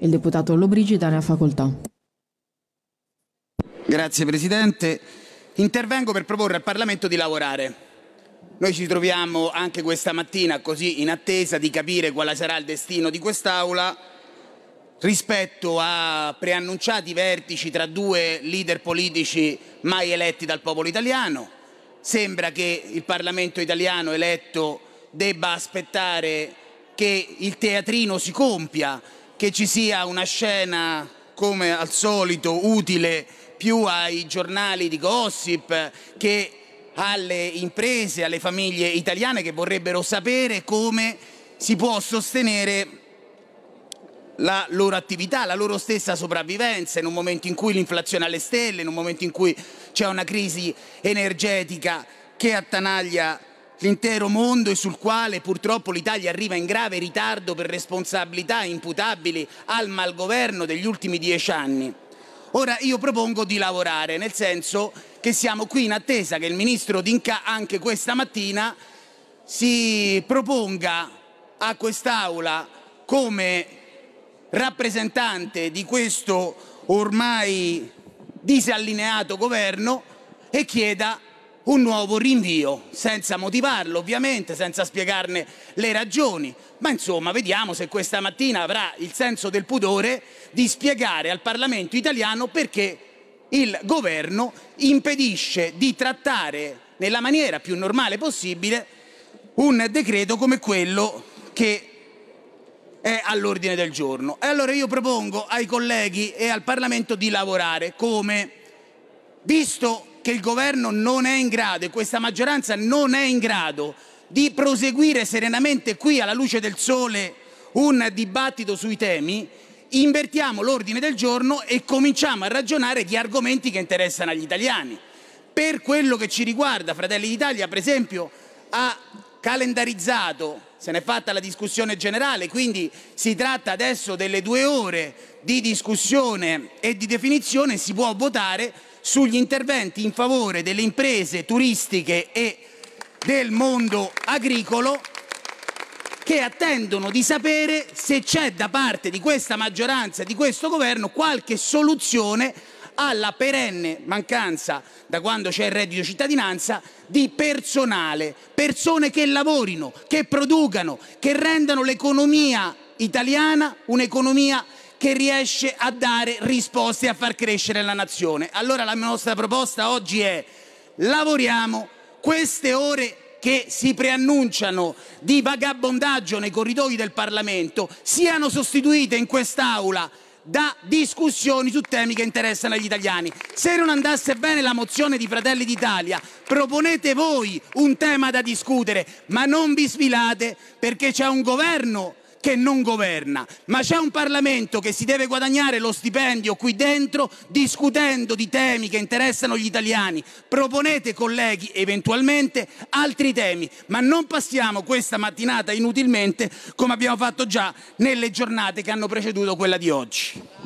Il deputato Lobrigida ne ha facoltà. Grazie Presidente. Intervengo per proporre al Parlamento di lavorare. Noi ci troviamo anche questa mattina così in attesa di capire quale sarà il destino di quest'Aula rispetto a preannunciati vertici tra due leader politici mai eletti dal popolo italiano. Sembra che il Parlamento italiano eletto debba aspettare che il teatrino si compia che ci sia una scena come al solito utile più ai giornali di gossip che alle imprese, alle famiglie italiane che vorrebbero sapere come si può sostenere la loro attività, la loro stessa sopravvivenza in un momento in cui l'inflazione alle stelle, in un momento in cui c'è una crisi energetica che attanaglia l'intero mondo e sul quale purtroppo l'Italia arriva in grave ritardo per responsabilità imputabili al malgoverno degli ultimi dieci anni. Ora io propongo di lavorare, nel senso che siamo qui in attesa che il ministro D'Inca anche questa mattina si proponga a quest'Aula come rappresentante di questo ormai disallineato governo e chieda un nuovo rinvio, senza motivarlo ovviamente, senza spiegarne le ragioni. Ma insomma, vediamo se questa mattina avrà il senso del pudore di spiegare al Parlamento italiano perché il governo impedisce di trattare nella maniera più normale possibile un decreto come quello che è all'ordine del giorno. E allora io propongo ai colleghi e al Parlamento di lavorare come, visto perché il governo non è in grado e questa maggioranza non è in grado di proseguire serenamente qui alla luce del sole un dibattito sui temi, invertiamo l'ordine del giorno e cominciamo a ragionare di argomenti che interessano agli italiani. Per quello che ci riguarda, Fratelli d'Italia, per esempio, ha calendarizzato, se n'è fatta la discussione generale, quindi si tratta adesso delle due ore di discussione e di definizione, si può votare sugli interventi in favore delle imprese turistiche e del mondo agricolo che attendono di sapere se c'è da parte di questa maggioranza, di questo governo, qualche soluzione alla perenne mancanza, da quando c'è il reddito cittadinanza, di personale, persone che lavorino, che producano, che rendano l'economia italiana un'economia che riesce a dare risposte e a far crescere la nazione. Allora la nostra proposta oggi è lavoriamo queste ore che si preannunciano di vagabondaggio nei corridoi del Parlamento siano sostituite in quest'Aula da discussioni su temi che interessano agli italiani. Se non andasse bene la mozione di Fratelli d'Italia, proponete voi un tema da discutere, ma non vi sfilate perché c'è un governo che non governa, ma c'è un Parlamento che si deve guadagnare lo stipendio qui dentro discutendo di temi che interessano gli italiani. Proponete, colleghi, eventualmente altri temi, ma non passiamo questa mattinata inutilmente come abbiamo fatto già nelle giornate che hanno preceduto quella di oggi.